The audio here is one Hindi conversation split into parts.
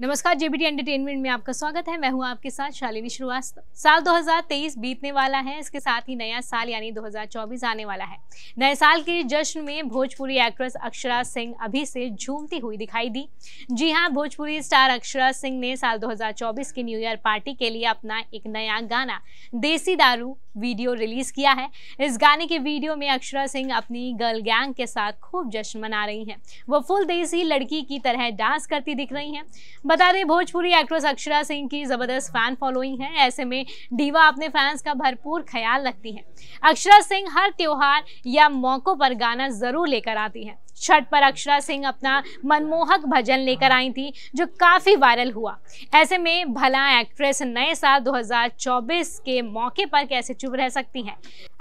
नमस्कार जेबीटी एंटरटेनमेंट में आपका स्वागत है मैं हूं आपके साथ शालिनी श्रीवास्तव साल 2023 बीतने वाला है इसके साथ ही नया साल यानी 2024 आने वाला है नए साल के जश्न में भोजपुरी एक्ट्रेस अक्षरा सिंह अभी से झूमती हुई दिखाई दी जी हां भोजपुरी स्टार अक्षरा सिंह ने साल 2024 की न्यू ईयर पार्टी के लिए अपना एक नया गाना देसी दारू वीडियो रिलीज किया है इस गाने के वीडियो में अक्षरा सिंह अपनी गर्ल गैंग के साथ खूब जश्न मना रही हैं वो फुल देसी लड़की की तरह डांस करती दिख रही हैं बता दें भोजपुरी एक्ट्रेस अक्षरा सिंह की ज़बरदस्त फ़ैन फॉलोइंग है ऐसे में डीवा अपने फैंस का भरपूर ख्याल रखती हैं अक्षरा सिंह हर त्यौहार या मौक़ों पर गाना ज़रूर लेकर आती हैं छठ पर अक्षरा सिंह अपना मनमोहक भजन लेकर आई थी जो काफ़ी वायरल हुआ ऐसे में भला एक्ट्रेस नए साल 2024 के मौके पर कैसे चुप रह सकती हैं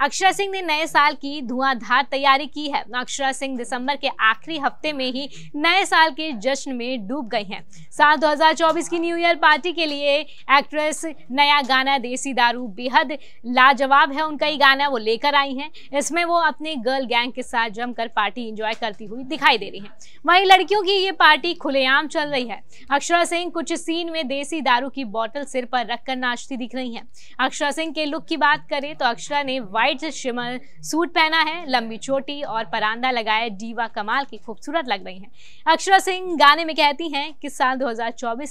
अक्षरा सिंह ने नए साल की धुआंधार तैयारी की है अक्षरा सिंह दिसंबर के आखिरी हफ्ते में ही नए साल के जश्न में डूब गई हैं साल 2024 की न्यू ईयर पार्टी के लिए एक्ट्रेस नया गाना देसी दारू बेहद लाजवाब है उनका ही गाना वो लेकर आई हैं इसमें वो अपने गर्ल गैंग के साथ जमकर पार्टी इंजॉय करती करती हुई दिखाई दे रही हैं वहीं लड़कियों की ये पार्टी खुलेआम चल रही है अक्षरा सिंह कुछ सीन में देसी दारू की बोतल सिर पर रखकर नाचती दिख रही हैं अक्षरा सिंह के लुक की बात करें तो अक्षरा ने व्हाइट शिमर सूट पहना है लंबी चोटी और परांदा लगाए डीवा कमाल की खूबसूरत लग रही है अक्षरा सिंह गाने में कहती है कि साल दो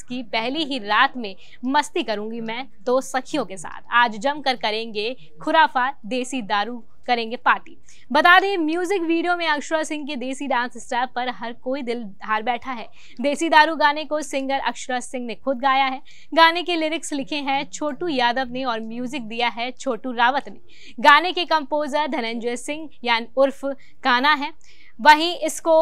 की पहली ही रात में मस्ती करूंगी मैं दो सखियों के साथ आज जमकर करेंगे खुराफा देसी दारू करेंगे पार्टी बता दें म्यूजिक वीडियो में अक्षरा सिंह के देसी डांस स्टेप पर हर कोई दिल हार बैठा है देसी दारू गाने को सिंगर अक्षरा सिंह ने खुद गाया है गाने के लिरिक्स लिखे हैं छोटू यादव ने और म्यूजिक दिया है छोटू रावत ने गाने के कंपोजर धनंजय सिंह यानी उर्फ काना है वहीं इसको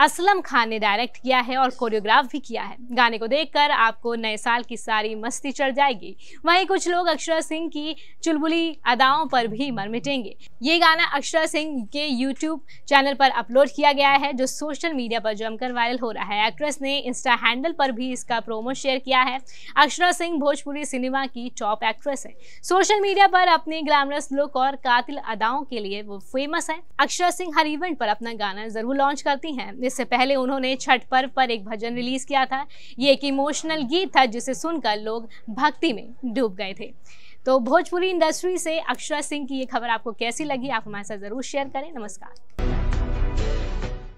असलम खान ने डायरेक्ट किया है और कोरियोग्राफ भी किया है गाने को देखकर आपको नए साल की सारी मस्ती चढ़ जाएगी वहीं कुछ लोग अक्षरा सिंह की चुलबुली अदाओं पर भी मर मिटेंगे ये गाना अक्षरा सिंह के यूट्यूब चैनल पर अपलोड किया गया है जो सोशल मीडिया पर जमकर वायरल हो रहा है एक्ट्रेस ने इंस्टा हैंडल पर भी इसका प्रोमो शेयर किया है अक्षरा सिंह भोजपुरी सिनेमा की टॉप एक्ट्रेस है सोशल मीडिया पर अपने ग्लैमरस लुक और कातिल अदाओं के लिए वो फेमस है अक्षरा सिंह हर इवेंट पर अपना गाना जरूर लॉन्च करती हैं इससे पहले उन्होंने छठ पर्व पर एक भजन रिलीज किया था ये एक इमोशनल गीत था जिसे सुनकर लोग भक्ति में डूब गए थे तो भोजपुरी इंडस्ट्री से अक्षरा सिंह की ये खबर आपको कैसी लगी आप हमारे साथ ज़रूर शेयर करें नमस्कार